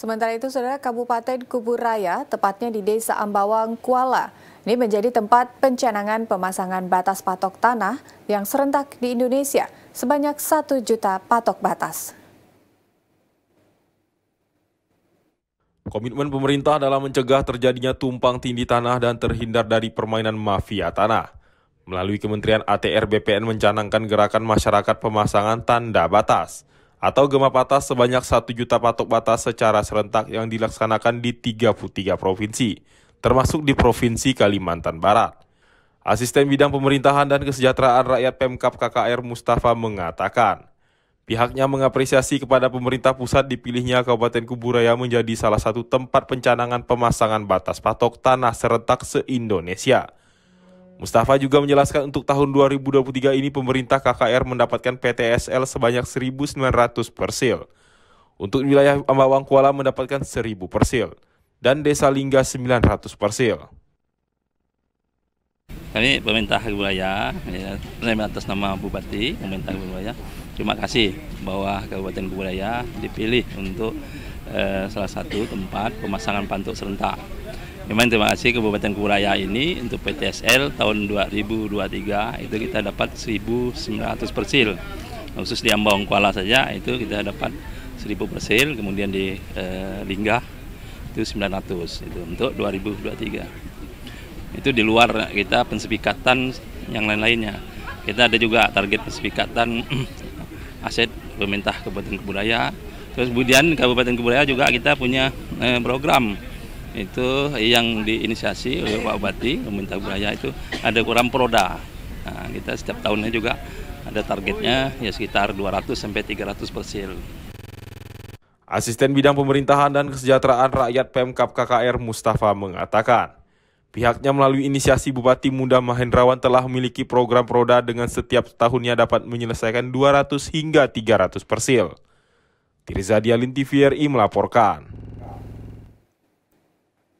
Sementara itu, saudara Kabupaten Kuburaya, tepatnya di Desa Ambawang, Kuala, ini menjadi tempat pencanangan pemasangan batas patok tanah yang serentak di Indonesia sebanyak 1 juta patok batas. Komitmen pemerintah dalam mencegah terjadinya tumpang tindih tanah dan terhindar dari permainan mafia tanah. Melalui Kementerian ATR BPN mencanangkan gerakan masyarakat pemasangan tanda batas atau gema patah sebanyak 1 juta patok batas secara serentak yang dilaksanakan di 33 provinsi, termasuk di Provinsi Kalimantan Barat. Asisten Bidang Pemerintahan dan Kesejahteraan Rakyat Pemkap KKR Mustafa mengatakan, pihaknya mengapresiasi kepada pemerintah pusat dipilihnya Kabupaten Kuburaya menjadi salah satu tempat pencanangan pemasangan batas patok tanah serentak se-Indonesia Mustafa juga menjelaskan untuk tahun 2023 ini pemerintah KKR mendapatkan PTSL sebanyak 1.900 persil. Untuk wilayah Ambawang Kuala mendapatkan 1.000 persil dan Desa Lingga 900 persil. Kami pemerintah wilayah, ya, atas nama Bupati, pemerintah wilayah, terima kasih bahwa Kabupaten Kuburaya dipilih untuk eh, salah satu tempat pemasangan pantuk serentak Memang terima kasih Kabupaten Kuraya ini untuk PTSL tahun 2023 itu kita dapat 1.900 persil. Khusus di Ambang Kuala saja itu kita dapat 1.000 persil, kemudian di eh, Linggah itu 900 itu untuk 2023. Itu di luar kita pensepikatan yang lain-lainnya. Kita ada juga target pensepikatan aset pemerintah Kabupaten Keburaya. Terus kemudian Kabupaten Keburaya juga kita punya eh, program itu yang diinisiasi oleh Pak Bupati meminta budaya itu ada kurang proda. Nah, kita setiap tahunnya juga ada targetnya ya sekitar 200 sampai 300 persil. Asisten Bidang Pemerintahan dan Kesejahteraan Rakyat Pemkap KKR Mustafa mengatakan, pihaknya melalui inisiasi Bupati Muda Mahendrawan telah memiliki program proda dengan setiap tahunnya dapat menyelesaikan 200 hingga 300 persil. Tirza Dialin TVRI melaporkan.